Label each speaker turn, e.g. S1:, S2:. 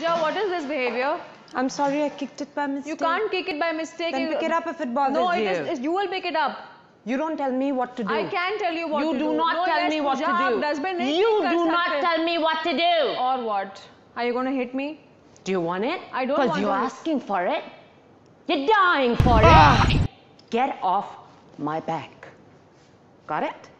S1: Pooja, what is this behavior? I'm sorry, I kicked it by mistake. You can't kick it by mistake. Then pick it up if it bothers no, you. No, it is. You will pick it up.
S2: You don't tell me what to do. I can tell you what you to do. You do not no, tell yes, me what Pooja, to do. Dustbin you do not tell me what to do.
S3: Or what? Are you going to hit me? Do you want it? I don't want it. Because you're asking for it. You're dying for it. Ah.
S4: Get off
S5: my back. Got it?